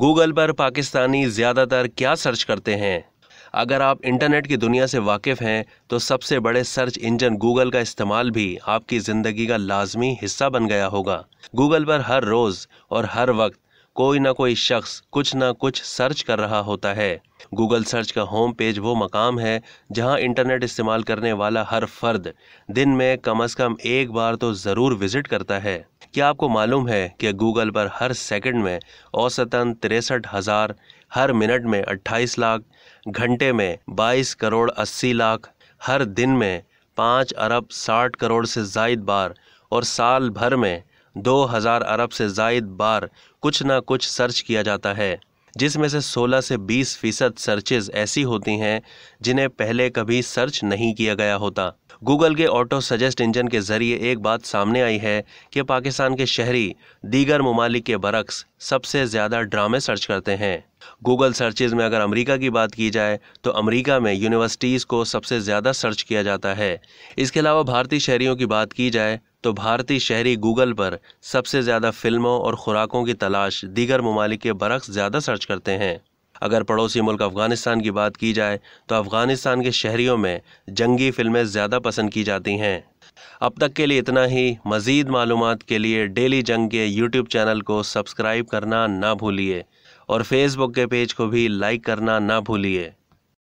Google पर पाकिस्तानी ज़्यादातर क्या सर्च करते हैं अगर आप इंटरनेट की दुनिया से वाकिफ़ हैं तो सबसे बड़े सर्च इंजन गूगल का इस्तेमाल भी आपकी ज़िंदगी का लाजमी हिस्सा बन गया होगा गूगल पर हर रोज़ और हर वक्त कोई ना कोई शख्स कुछ ना कुछ सर्च कर रहा होता है गूगल सर्च का होम पेज वो मकाम है जहां इंटरनेट इस्तेमाल करने वाला हर फर्द दिन में कम अज़ कम एक बार तो ज़रूर विज़िट करता है क्या आपको मालूम है कि गूगल पर हर सेकंड में औसतन तिरसठ हज़ार हर मिनट में 28 लाख घंटे में 22 करोड़ 80 लाख हर दिन में पाँच अरब साठ करोड़ से जायद बार और साल भर में दो हज़ार अरब से जायद बार कुछ ना कुछ सर्च किया जाता है जिसमें से 16 से 20 फीसद सर्चेज ऐसी होती हैं जिन्हें पहले कभी सर्च नहीं किया गया होता गूगल के ऑटो सजेस्ट इंजन के ज़रिए एक बात सामने आई है कि पाकिस्तान के शहरी दीगर ममालिक के बरक्स सबसे ज़्यादा ड्रामे सर्च करते हैं गूगल सर्चेज़ में अगर अमेरिका की बात की जाए तो अमेरिका में यूनिवर्सिटीज़ को सबसे ज़्यादा सर्च किया जाता है इसके अलावा भारतीय शहरियों की बात की जाए तो भारतीय शहरी गूगल पर सबसे ज़्यादा फिल्मों और ख़ुराकों की तलाश दीगर ममालिक के बरक्स ज़्यादा सर्च करते हैं अगर पड़ोसी मुल्क अफ़गानिस्तान की बात की जाए तो अफ़गानिस्तान के शहरीों में जंगी फिल्में ज़्यादा पसंद की जाती हैं अब तक के लिए इतना ही मज़ीद मालूम के लिए डेली जंग के यूट्यूब चैनल को सब्सक्राइब करना ना भूलिए और फेसबुक के पेज को भी लाइक करना ना भूलिए